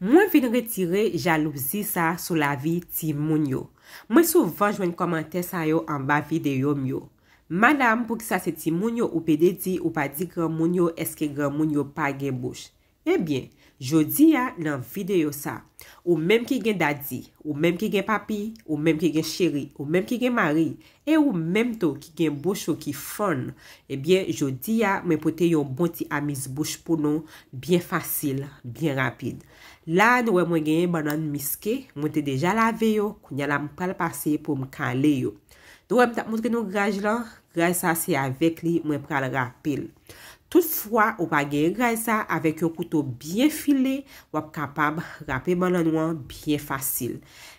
Mwen vin re tire jalouzi sa sou la vi ti moun yo. Mwen souvan jwen komante sa yo an ba videyo myo. Man am pou ki sa se ti moun yo ou pe de di ou pa di gran moun yo eske gran moun yo pa gen bouch. Ebyen, eh jodi ya nan videyo sa, ou mèm ki gen dadi, ou mèm ki gen papi, ou mèm ki gen cheri, ou mèm ki gen mari, e ou mèm to ki gen boucho ki fon, ebyen eh jodi ya mwen pote yon bonti amis bouch pou nou, byen fasil, byen rapil. La, nou wè mwen genye banan miske, mwen te deja lave yo, kwenye la mwen pral pase pou mwen kanle yo. Nou wè mwen tak moutre nou graj la, graj sa se avek li, mwen pral rapil. Tout fwa, ou pa gen reza avèk yo koutou byen file, wap kapab rapè banan wan byen fasil.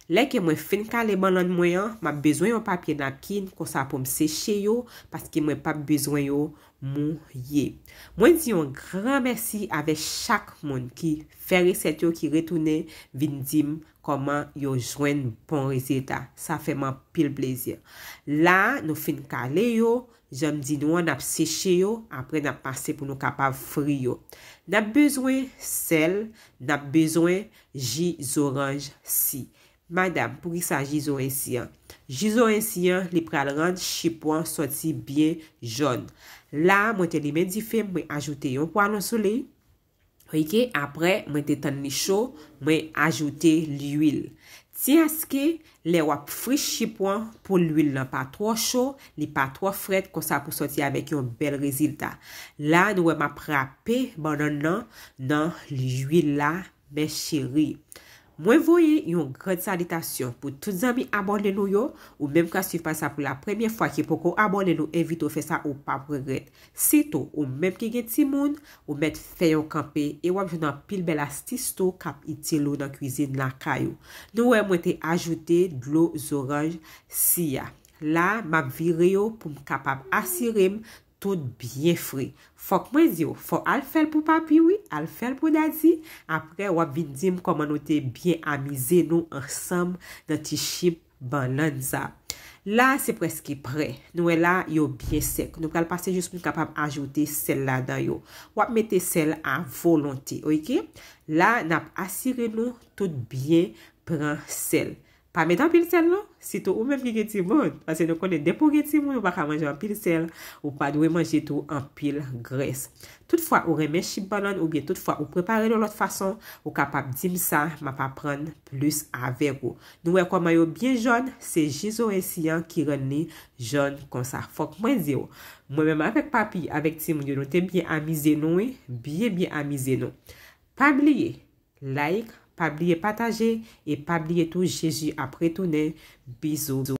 Lè ke mwen fin ka le banan mwen, mwen bezwen yo papye napkin kon sa pou mseche yo, paske mwen pap bezwen yo moun ye. Mwen diyon gran mersi avèk chak moun ki feri set yo ki retounen, vin dim koman yo jwen bon rezeta. Sa fèman pil plezier. La, nou fin ka le yo. Jom di nou an ap seche yo, apre an ap pase pou nou kapav fri yo. Nan ap bezwen sel, nan ap bezwen jizoranj si. Madame, pou ki sa jizoranj si an? Jizoranj si an, li pral rande shipon soti bien joun. La, mwen te li men di fe, mwen ajoute yon kwa nan sole. Ok, apre mwen te tan li sho, mwen ajoute li yil. Si aske, le wap frish si pou an pou l'huil nan pa tro chou, li pa tro fred kon sa pou soti avèk yon bel rezilta. La, nou wè ma prape ban nan nan nan l'huil la, men chiri. Mwen voye yon gred sanitasyon pou tout zami abonnen nou yo, ou menm ka suiv pa sa pou la premiye fwa ki pokou abonnen nou evito fe sa ou pa pregret. Sito, ou menm ki gen timoun, ou met fè yon kampe, e wap jounan pil bel astisto kap iti lou nan kwizin lakay yo. Nou wè mwen te ajoute blou zoranj siya. La, mwen vire yo pou m kapab asirem, Tout byen fri. Fok mwen zi yo. Fok al fel pou papi wè. Al fel pou dadzi. Apre wap bidim koman nou te byen amize nou ansam nan ti ship ban lanza. La se preski pre. Nou wè e la yo byen sek. Nou kal pase just mwen kapap ajoute sel la dan yo. Wap mette sel an volonti. Oike. La nap asire nou tout byen pran sel. Pa met an pil sel nou, si tou ou menmye ge ti moun. Asen nou konen depo ge ti moun, ou baka manje an pil sel. Ou pa dwe manje tou an pil gres. Tout fwa ou remen ship balon, ou bien tout fwa ou prepare nou lot fason. Ou kapap dim sa, ma pa pran plus avek ou. Nou wekwa mayo bien joun, se jizou ensiyan ki renne joun kon sa fok mwen zi ou. Oh, mwen menmye avek papi, avek ti moun, yo nou te bie amize nou e. Bie bie amize nou. Pabliye, like, abone. Pabliye pataje e pabliye tou jeji apretoune. Bizou.